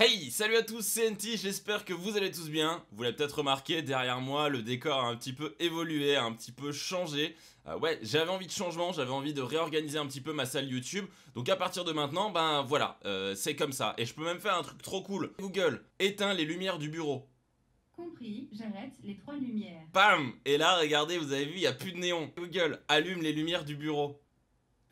Hey, salut à tous, c'est NT, j'espère que vous allez tous bien. Vous l'avez peut-être remarqué, derrière moi, le décor a un petit peu évolué, a un petit peu changé. Euh, ouais, j'avais envie de changement, j'avais envie de réorganiser un petit peu ma salle YouTube. Donc à partir de maintenant, ben voilà, euh, c'est comme ça. Et je peux même faire un truc trop cool. Google, éteins les lumières du bureau. Compris, j'arrête les trois lumières. Pam Et là, regardez, vous avez vu, il n'y a plus de néon. Google, allume les lumières du bureau.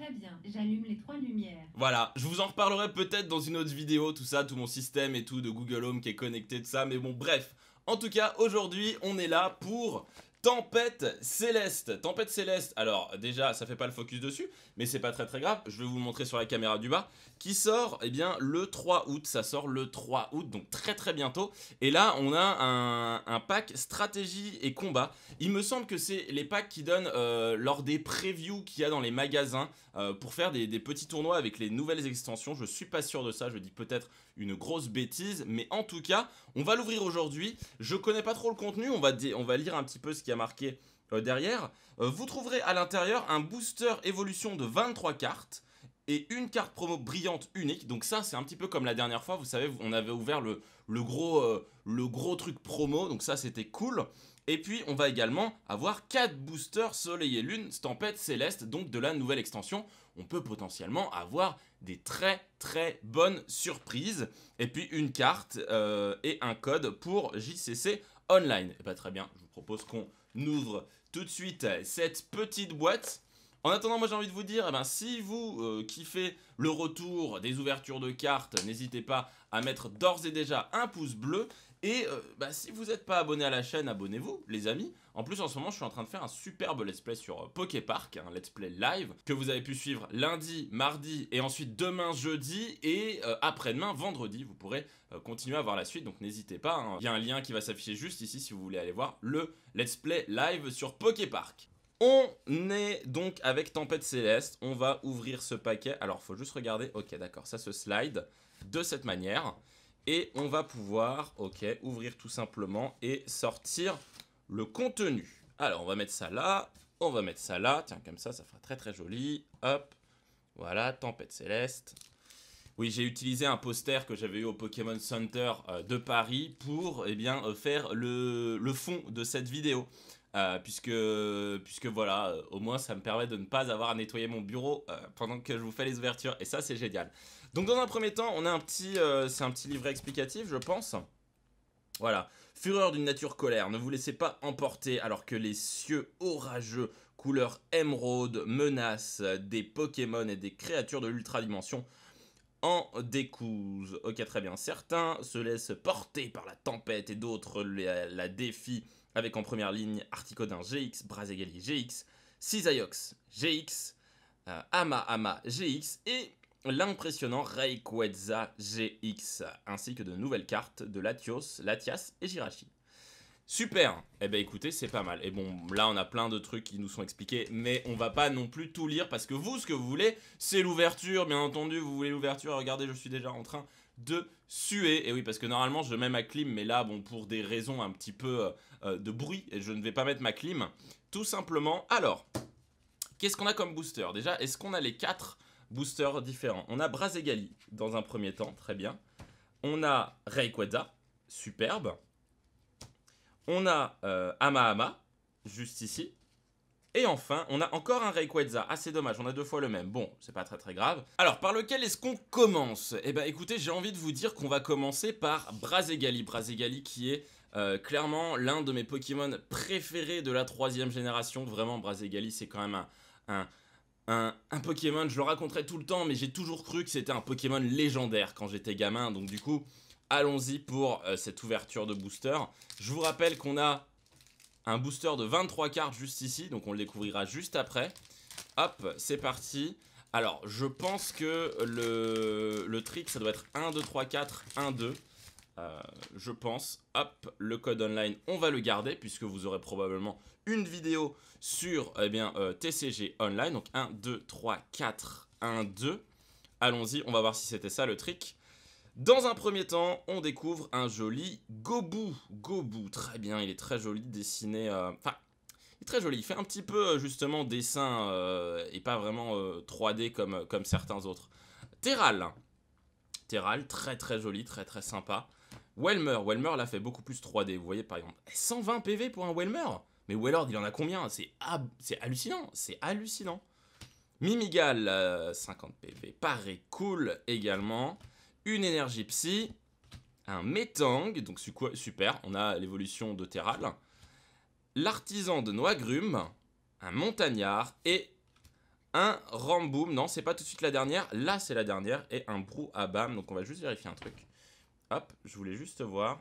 Très bien, j'allume les trois lumières. Voilà, je vous en reparlerai peut-être dans une autre vidéo, tout ça, tout mon système et tout de Google Home qui est connecté de ça, mais bon, bref. En tout cas, aujourd'hui, on est là pour Tempête Céleste. Tempête Céleste, alors déjà, ça fait pas le focus dessus, mais c'est pas très très grave, je vais vous montrer sur la caméra du bas qui sort eh bien, le 3 août. Ça sort le 3 août, donc très très bientôt. Et là, on a un, pack stratégie et combat. Il me semble que c'est les packs qui donnent euh, lors des previews qu'il y a dans les magasins euh, pour faire des, petits tournois avec les nouvelles extensions. Je suis pas sûr de ça, je dis peut-être une grosse bêtise, mais en tout cas, on va l'ouvrir aujourd'hui. Je connais pas trop le contenu, on va, on va lire un petit peu ce qui a marqué euh, derrière. vous trouverez à l'intérieur un booster évolution de 23 cartes et une carte promo brillante unique. Donc ça, c'est un petit peu comme la dernière fois, vous savez, on avait ouvert le, gros, euh, le gros truc promo, donc ça c'était cool. Et puis on va également avoir 4 boosters soleil et lune, tempête céleste, donc de la nouvelle extension. On peut potentiellement avoir des très très bonnes surprises. Et puis une carte euh, et un code pour JCC Online. Et eh ben, très bien, je vous propose qu'on ouvre tout de suite cette petite boîte. En attendant, moi j'ai envie de vous dire, eh ben, si vous euh, kiffez le retour des ouvertures de cartes, n'hésitez pas à mettre d'ores et déjà un pouce bleu. Et euh, bah, si vous n'êtes pas abonné à la chaîne, abonnez-vous les amis. En plus en ce moment je suis en train de faire un superbe let's play sur Poké euh, Poképark, un hein, let's play live, que vous avez pu suivre lundi, mardi et ensuite demain jeudi et après-demain vendredi. Vous pourrez continuer à voir la suite donc n'hésitez pas. Hein. Il y a un lien qui va s'afficher juste ici si vous voulez aller voir le let's play live sur Poképark. On est donc avec Tempête Céleste. On va ouvrir ce paquet. Alors, il faut juste regarder. Ok, d'accord, ça se slide de cette manière. Et on va pouvoir, ok, ouvrir tout simplement et sortir le contenu. Alors, on va mettre ça là. On va mettre ça là. Tiens, comme ça, ça fera très très joli. Hop. Voilà, Tempête Céleste. Oui, j'ai utilisé un poster que j'avais eu au Pokémon Center euh, de Paris pour eh bien, euh, faire le fond de cette vidéo. Euh, puisque, puisque voilà, euh, au moins ça me permet de ne pas avoir à nettoyer mon bureau euh, pendant que je vous fais les ouvertures, et ça c'est génial. Donc dans un premier temps, on a un petit, c'est un petit livret explicatif, je pense. Voilà. Fureur d'une nature colère, ne vous laissez pas emporter alors que les cieux orageux, couleur émeraude, menacent des Pokémon et des créatures de l'ultra-dimension en découse. Ok, très bien. Certains se laissent porter par la tempête et d'autres la, défient avec en première ligne Articodin GX, Brazegali GX, Cisaiox GX, euh, Ama Ama GX et l'impressionnant Rayquaza GX, ainsi que de nouvelles cartes de Latios, Latias et Jirachi. Super Eh ben écoutez, c'est pas mal. Et bon, là on a plein de trucs qui nous sont expliqués, mais on va pas non plus tout lire parce que vous, ce que vous voulez, c'est l'ouverture, bien entendu, vous voulez l'ouverture. Regardez, je suis déjà en train de suer. Et oui, parce que normalement je mets ma clim, mais là, bon, pour des raisons un petit peu euh, euh, de bruit, et je ne vais pas mettre ma clim. Tout simplement, alors, qu'est-ce qu'on a comme booster Déjà, est-ce qu'on a les quatre boosters différents On a Brazegali dans un premier temps, très bien. On a Rayquaza, superbe. On a euh, Amahama, juste ici. Et enfin, on a encore un Rayquaza. assez ah, dommage, on a deux fois le même. Bon, c'est pas très très grave. Alors, par lequel est-ce qu'on commence Eh ben, écoutez, j'ai envie de vous dire qu'on va commencer par Brazegali. Brazegali qui est euh, clairement l'un de mes Pokémon préférés de la troisième génération. Vraiment, Brazegali, c'est quand même un, Pokémon, je le raconterai tout le temps, mais j'ai toujours cru que c'était un Pokémon légendaire quand j'étais gamin, donc du coup, allons-y pour euh, cette ouverture de booster. Je vous rappelle qu'on a un booster de 23 cartes juste ici, donc on le découvrira juste après. Hop, c'est parti. Alors, je pense que le, trick, ça doit être 1, 2, 3, 4, 1, 2. je pense. Hop, le code online, on va le garder puisque vous aurez probablement une vidéo sur eh bien, euh, TCG Online. Donc 1, 2, 3, 4, 1, 2. Allons-y, on va voir si c'était ça le trick. Dans un premier temps, on découvre un joli Gobou, Gobu, très bien, il est très joli, dessiné... dessiner, euh, Enfin, il est très joli, il fait un petit peu euh, justement dessin euh, et pas vraiment 3D comme, comme certains autres. Terral. Terral, très très joli, très très sympa. wellmer Welmer l'a fait beaucoup plus 3D, vous voyez par exemple. 120 PV pour un wellmer Mais Wellord, il en a combien C'est c'est hallucinant, c'est hallucinant. Mimigal, 50 PV, paraît cool également une énergie psy, un métang, donc super, on a l'évolution de Terral, l'artisan de Noagrum, un montagnard et un ramboum, Non, c'est pas tout de suite la dernière, là c'est la dernière, et un brou-abam, donc on va juste vérifier un truc. Hop, je voulais juste voir.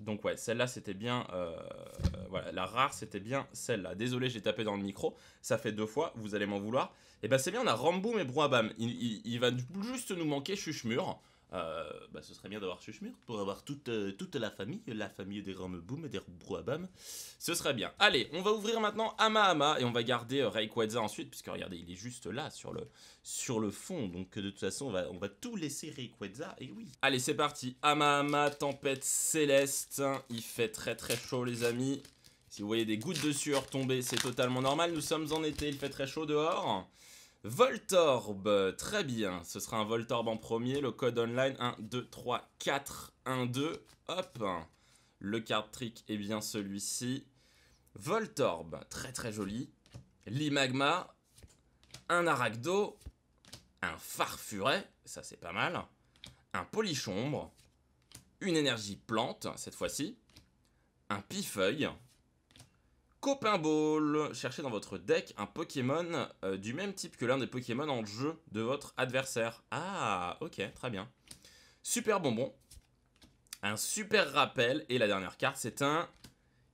Donc ouais, celle-là c'était bien, euh, euh, voilà, la rare c'était bien celle-là. Désolé, j'ai tapé dans le micro, ça fait deux fois, vous allez m'en vouloir. Et eh bah ben, c'est bien, on a Ramboum et Broabam. Il, va juste nous manquer Chuchmur. Euh, bah, ce serait bien d'avoir Chuchmur pour avoir toute, euh, toute la famille, la famille des Boom et des brouhah-bam Ce serait bien. Allez, on va ouvrir maintenant Amahama et on va garder euh, Rayquaza ensuite, puisque regardez, il est juste là sur le, sur le fond. Donc de toute façon, on va, on va tout laisser Rayquaza, et oui. Allez, c'est parti. Amahama, tempête céleste. Il fait très très chaud, les amis. Si vous voyez des gouttes de sueur tomber, c'est totalement normal. Nous sommes en été, il fait très chaud dehors. Voltorb, très bien. Ce sera un Voltorb en premier. Le code online 1, 2, 3, 4, 1, 2. Hop. Le card trick est bien celui-ci. Voltorb, très très joli. L'Imagma, un Arachdo, un Farfuret, ça c'est pas mal. Un Polichombre, une énergie plante, cette fois-ci. Un Pifeuille, Copain Ball, cherchez dans votre deck un Pokémon euh, du même type que l'un des Pokémon en jeu de votre adversaire. Ah, ok, très bien. Super bonbon, un super rappel, et la dernière carte, c'est un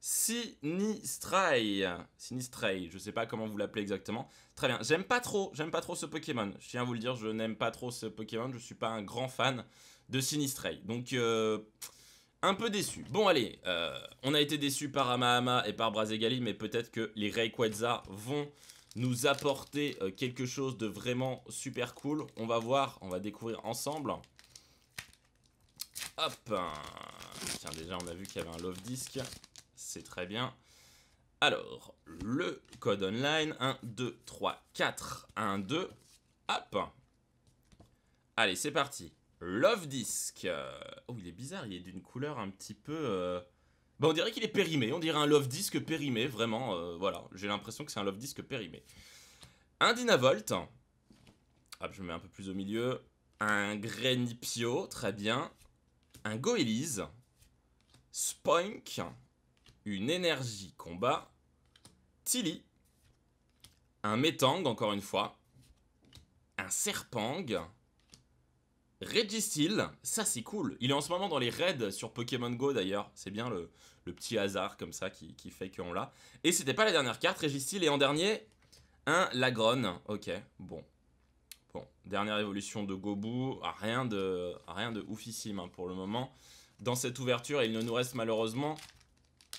Sinistray. Sinistray, je ne sais pas comment vous l'appelez exactement. Très bien, j'aime pas trop, j'aime pas trop ce Pokémon. Je tiens à vous le dire, je n'aime pas trop ce Pokémon, je ne suis pas un grand fan de Sinistray. Donc, euh, un peu déçu. Bon allez, euh, on a été déçu par Amahama et par Brazegali, mais peut-être que les Rayquaza vont nous apporter euh, quelque chose de vraiment super cool. On va voir, on va découvrir ensemble. Hop hein. Tiens, déjà, on a vu qu'il y avait un Love Disc. C'est très bien. Alors, le code online, 1, 2, 3, 4, 1, 2, hop Allez, c'est parti Love Disc. Oh, il est bizarre, il est d'une couleur un petit peu... Euh, bah, on dirait qu'il est périmé, on dirait un Love Disc périmé, vraiment, euh, voilà. J'ai l'impression que c'est un Love Disc périmé. Un Dynavolt. Hop, je me mets un peu plus au milieu. Un Grenipio, très bien. Un Goélise. Spoink. Une énergie combat. Tilly. Un Metang encore une fois. Un Serpang. Registeel, ça c'est cool. Il est en ce moment dans les raids sur Pokémon Go d'ailleurs. C'est bien le, petit hasard comme ça qui, fait qu'on l'a. Et c'était pas la dernière carte, Registeel. Et en dernier, un Lagron. Ok, bon. Bon, dernière évolution de Gobu. Ah, rien, de, ah, rien de oufissime hein, pour le moment. Dans cette ouverture, il ne nous reste malheureusement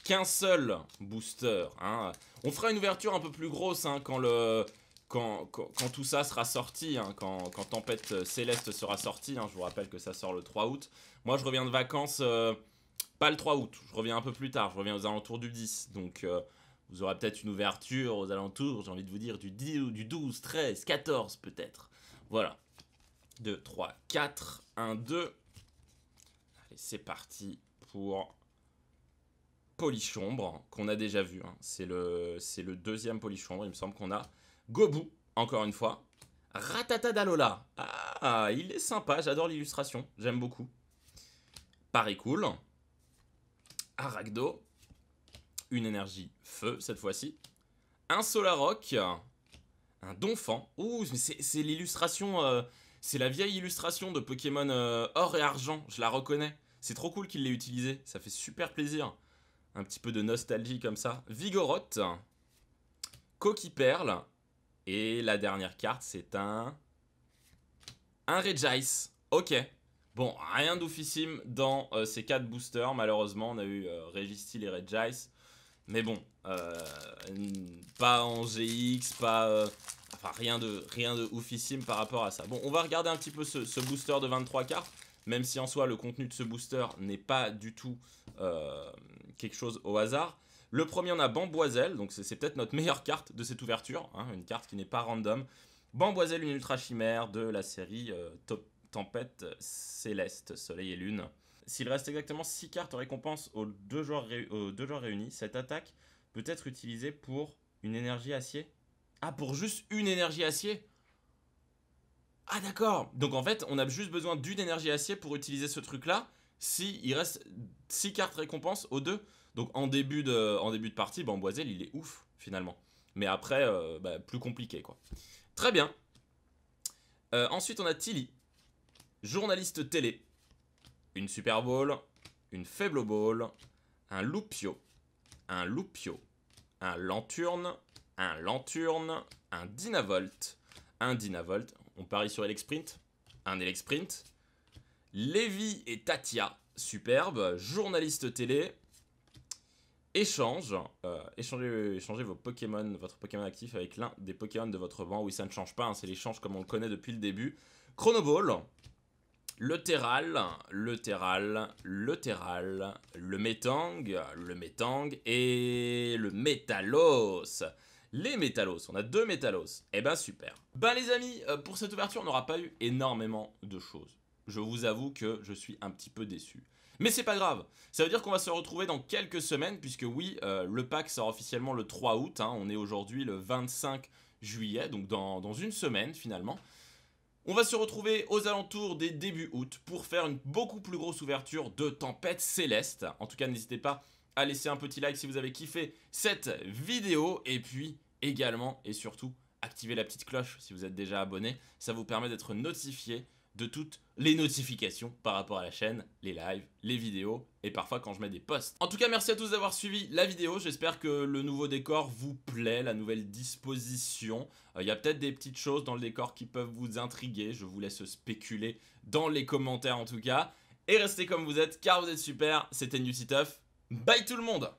qu'un seul booster. Hein. On fera une ouverture un peu plus grosse hein, quand le quand, tout ça sera sorti, hein, quand, Tempête euh, Céleste sera sorti hein, je vous rappelle que ça sort le 3 août. Moi, je reviens de vacances, euh, pas le 3 août, je reviens un peu plus tard, je reviens aux alentours du 10. Donc, euh, vous aurez peut-être une ouverture aux alentours, j'ai envie de vous dire, du 10 ou du 12, 13, 14 peut-être. Voilà. 2, 3, 4, 1, 2. Allez, c'est parti pour Polichombre, qu'on a déjà vu. Hein. C'est le, le deuxième Polichombre, il me semble qu'on a Gobu, encore une fois. Ratata Dalola. Ah, il est sympa, j'adore l'illustration, j'aime beaucoup. Paris cool. Aragdo. Une énergie feu cette fois-ci. Un Solaroc. Un Donphan. Ouh, c'est l'illustration. Euh, c'est la vieille illustration de Pokémon euh, or et argent, je la reconnais. C'est trop cool qu'il l'ait utilisé, ça fait super plaisir. Un petit peu de nostalgie comme ça. Vigoroth. Coquille Perle. Et la dernière carte, c'est un... Un Regice. Ok. Bon, rien d'oufissime dans euh, ces 4 boosters. Malheureusement, on a eu euh, les et Regice. Mais bon, euh, pas en GX, pas... Euh, enfin, rien de, rien de oufissime par rapport à ça. Bon, on va regarder un petit peu ce, ce booster de 23 cartes. Même si en soi, le contenu de ce booster n'est pas du tout quelque chose au hasard. Le premier, on a Bamboiselle, donc c'est peut-être notre meilleure carte de cette ouverture, hein, une carte qui n'est pas random. Bamboiselle, une ultra chimère de la série euh, Top Tempête Céleste, Soleil et Lune. S'il reste exactement 6 cartes récompense aux deux, joueurs réunis, cette attaque peut être utilisée pour une énergie acier. Ah, pour juste une énergie acier Ah, d'accord Donc en fait, on a juste besoin d'une énergie acier pour utiliser ce truc-là, s'il reste 6 cartes récompense aux deux. Donc en début de, en début de partie, Bamboisel, il est ouf finalement. Mais après, euh, bah, plus compliqué quoi. Très bien. Euh, ensuite, on a Tilly, journaliste télé. Une Super Bowl, une Faible Bowl, un Loupio, un Loupio, un Lanturne, un Lanturne, un dinavolt. un dinavolt. On parie sur Elexprint, un Elexprint. Lévi et Tatia, superbe, journaliste télé, échange, euh, échangez, vos Pokémon, votre Pokémon actif avec l'un des Pokémon de votre banc. Oui, ça ne change pas, hein, c'est l'échange comme on le connaît depuis le début. Chronoball, le Terral, le Terral, le Terral, le Métang, le Métang et le métallos Les métallos on a deux Métalos. Eh ben super. Ben les amis, euh, pour cette ouverture, on n'aura pas eu énormément de choses. Je vous avoue que je suis un petit peu déçu. Mais c'est pas grave, ça veut dire qu'on va se retrouver dans quelques semaines, puisque oui, euh, le pack sort officiellement le 3 août, hein. on est aujourd'hui le 25 juillet, donc dans, dans une semaine finalement. On va se retrouver aux alentours des débuts août pour faire une beaucoup plus grosse ouverture de Tempête Céleste. En tout cas, n'hésitez pas à laisser un petit like si vous avez kiffé cette vidéo. Et puis, également et surtout, activez la petite cloche si vous êtes déjà abonné. Ça vous permet d'être notifié de toutes les notifications par rapport à la chaîne, les lives, les vidéos et parfois quand je mets des posts. En tout cas, merci à tous d'avoir suivi la vidéo. J'espère que le nouveau décor vous plaît, la nouvelle disposition. Euh, il y a peut-être des petites choses dans le décor qui peuvent vous intriguer. Je vous laisse spéculer dans les commentaires en tout cas. Et restez comme vous êtes car vous êtes super. C'était Newtituff. Bye tout le monde